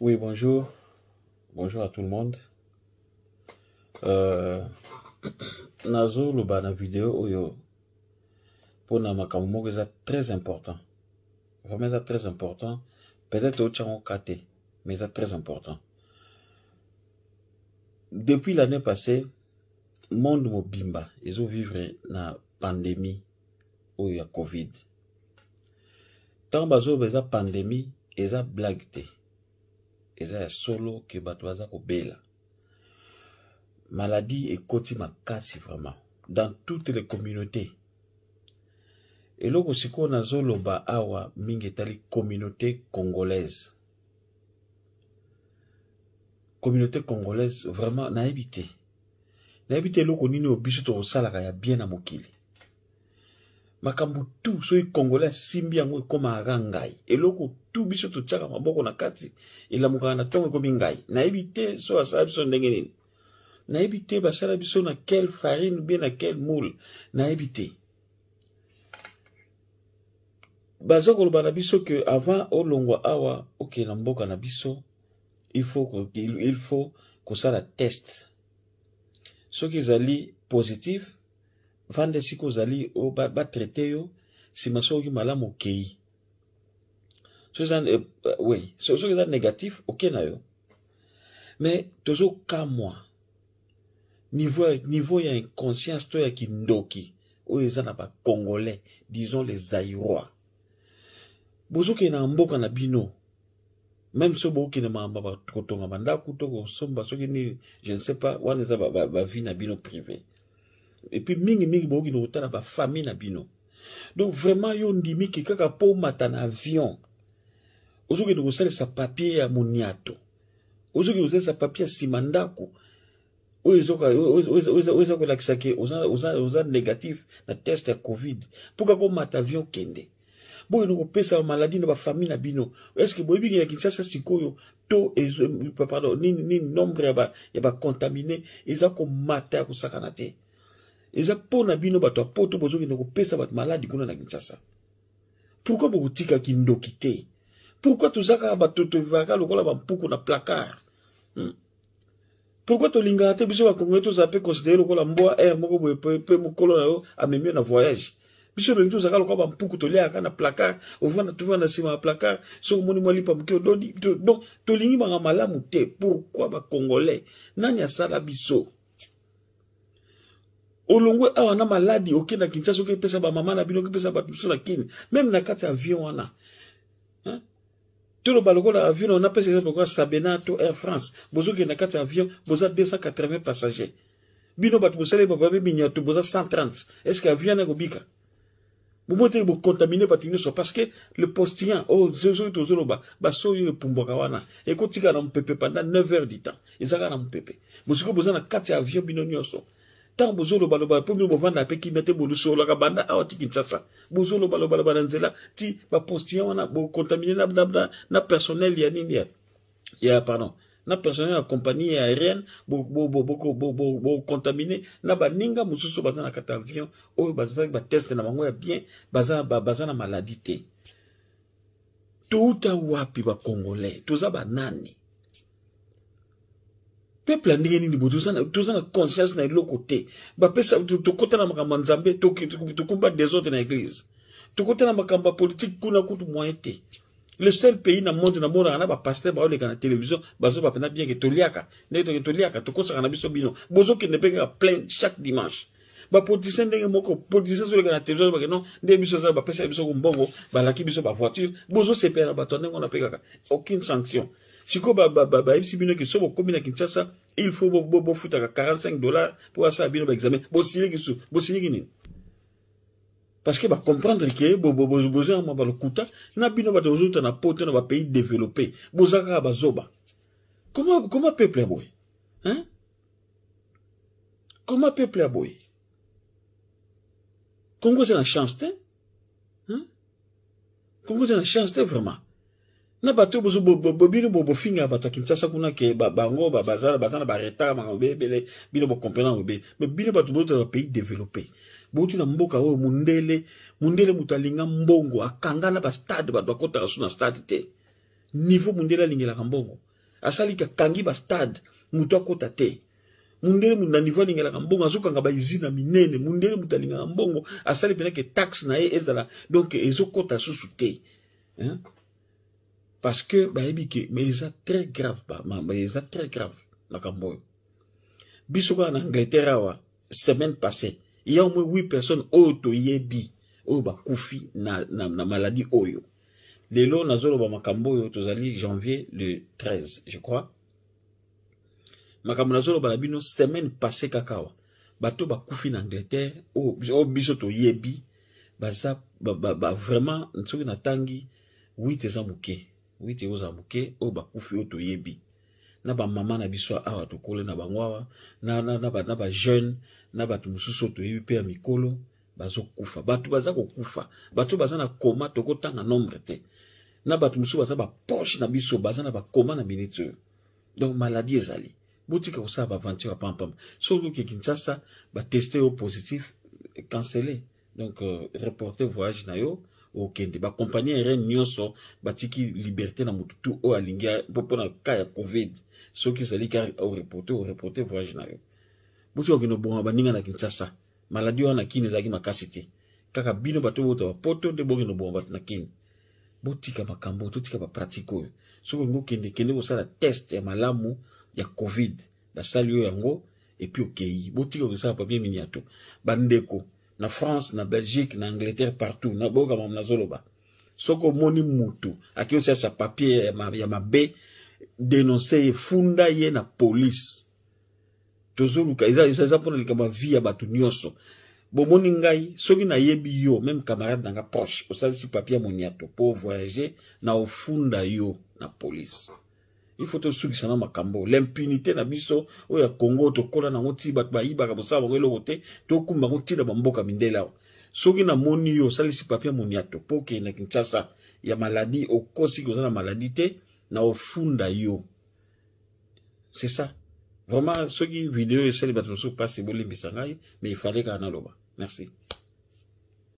Oui, bonjour. Bonjour à tout le monde. Euh, nazoloba na video oyo mpona makambo moko eza très important vraiment eza très important peut-être otyango ka te mais eza très important depuis l'année passée monde mobimba ezovivre na pandémie oyo ya covid ntango bazoyoba eza pandémie eza blague te eza ya solo ke bato baza kobela maladi ekoti makasi vraiment dans toutes les communautés eloko sikoyo nazoloba awa mingi etali communauté congolaise communauté congolaise vraiment nayebi te nayebi te eloko nini oyo biso tokosalaka ya bien na mokili makambo tu soki congolais asimbi yango ekomaka ngai eloko tu biso totiaka maboko na kati elamukaka na ntongo ekomi ngai nayebi te so basala biso ndenge nini nayebi te basala biso na quelle farine bie na quelle moule nayebi te baza koloba na biso ke avant olongwa awa okende na mboka na biso il faut kosala test soki ezali positive vanda esika ozali batraite yo nsima so oyoki malamu okei soki eza eh, négatif oke na yo mais tozokamwa niveau ya inconscience to ya kindoki oyo eza na bacongolais disons les airois bozokende na mboka na bino même so bokende kotonga bandaku to kosomba soki nini je ne sais pas wana eza bavie na bino privé epuis mingimingi bookende kotala bafamille na bino donc vraiment yo ndimiki kaka mpo omata na avion ozokende kosalisa papier ya moniato ozokende kosalisa papier ya nsima ndako oyo eza kolakisa ke oza négatif na test ya covid mpo kaka omata avion kende boyena kopesa maladi na bafamille na bino estce boyebikela kinshasa sikoyo to pardon nini nombre ya bacontamine eza komata ya kosakana te ba eza mpo na bino bato ya poto bozokende kopesa bato maladi kuna na kinshasa pourkui bokotikaki ndoki te pourkui toza kaka bato tovivaka lokola bampuku na placard hmm. pourkui tolingaka te biso bakongole tozala mpe considere lokola mbwa air eh, moko boye mpe mokolo na yo amemi yo na voyage biso elingi tozalaka lokola bampuku toliaka na placard ovanda tovanda na nsima ya placard soki omoni mwa lipa moke odoni donc tolingi banga malamu te pourkui bacongolais nani asala biso olongwe awa ah, na maladi okenda kinshasa okipesa bamama na bino okipesa bato biso na kini meme na kati ya avion wana toloba lokola avion wana pesa exemple lokola sabena to air france bozokende na kati ya avion boza 280 passager bino bato bosali bababe minyato boza 130 estce avion wana ekobika bomo te bocontamine bato nyonso parce que le postillon oyo oh, soki tozoloba basi oyo epumbwaka wana ekotikala na mopepe pendant 9 heures du temps ezaka na mopepe bosikoy boza na kati ya avion bino nyonso ntango bozolobalobala mpo bino bovanda mpe kimia te bolusolaka banda awa ti kinshasa bozolobalobalobala na nzela ti bapostian wana bocontamine na, na, na, na personnel ya nini ya, ya pardon na personnel ya compagnie ya aérienne bocontamine na baninga mosusu baza na kati avion oyo bazalaki bateste na bango ya bien baza, baza na maladi te touta wapi bacongolais toza banani peuple ndenge nini bo toza na conscience na eloko te bapesa tokota na makambo ya nzambe tokumba desordre na église tokota na makambo ya politike kuna kutu moyen te le seul pays na monde na monaka na bapaster baoleka na télévision bazo bapenda bienke toliaka ndenge toke toliaka tokosaka na biso bino bozokende mpe kaka plein chaque dimanche bapoliticien ndenge moko politicien azoleka na télévision bake non nde biso eza bapesaka biso kombongo balaki biso bavoiture bozosepela bato ya ndenge wana mpe kaka aucune sanction sikoyo bayebisi bino eke so bokomi na kinshasa il faut bofutaka 45 dollar mpo basala bino baexamen bosili kisu bosili kinini parce que bacomprendre ke bozanga mwa balokuta na bino bato bozouta na po te na bapays développé boza kaka bazoba koma peuple ya boye koma peuple ya boye congo eza na chance te congo eza na chance te vraiment na bato oyo bino bofinga bato ya kinshasa kuna ke bango baza na baretard makambo ebele bino bokomprena obe me bino bato bozotala bapays développe bouti na mboka oyo mundele mundele moto alinga mbongo akanga na bastade bato bakɔtaka so na stade te niveau mundele alingelaka mbongo asaliki akangi bastade moto akɔta te mundele mutu na niveau alingelaka mbongo azokanga baizine ya minene mundele moto alingaka mbongo asali mpenake taxe na ye ezala donk ezokɔta susu te hein? parce que bayebi ke me eza très grave bamama eza très grave makambo oyo biso kaka na angleterre awa semaine passé ya omwe huit personnes oyo toyebi oyo bakufi na, na, na maladi oyo lelo nazoloba makambo oyo tozali janvier le 13 je crois makambo nazoloba na bino semaine passé kaka awa bato bakufi na angleterre oyo biso toyebi baza ba, ba, ba, vraiment soki natangi 8 eza moke oyi te ozala moke oyo bakufi oyo toyebi na bamama na biso awa tokole na bango awa na bajeune na bato mosusu oyo toyebi mpe ya mikolo bazokufa bato baza kokufa bato baza na koma tokotanga nombre te na bato mosusu baza baposhe na biso baza na bakoma na minute oyo donc maladi ezali botika kosala baventure apampam soki oke kinshasa bateste yo positif cancele donc euh, reporter voyage na yo okende bakompani aérienne nyonso batiki liberté na motu tu oyo alingi mpo mpona ka ya covid soki ezali ka oreporte oreporte voyage na yo bosi okende obongama baninga na kinshasa maladi wana kini ezalaki makasi te kaka bino bato bota bapoto nde bokende obongama bato na kini botika makambo totika bapratike oyo soki olingi okende kende kosala test ya malamu ya covid basali oyo yango epuis okei botika okosala premier miniato bandeko na france na belgique na angleterre partout naboyoka mamu nazoloba soki omoni mutu akei kosiyasa papier ya mabe denonse efunda ye na polise tozoluka eza mpona likambo ya vie ya bato nyonso bomoni ngai soki nayebi yo meme camarade nanga proche osalisi papier ya moniato mpo voyage na ofunda yo na polise ifo tosukisa na makambo l'impunité na biso oyo ya congo tokola nango ti bato bayibaka bosala bango eloko te tokumba yango ntina bamboka mindele awa soki namoni yo osalisi papie moniato mpo okee na kinshasa ya maladi okosi koza na maladi te na ofunda yo c'est ça vraiment soki video esaleli bato mosusu mpasi bolimbisa ngai mais ifale kaka naloba merci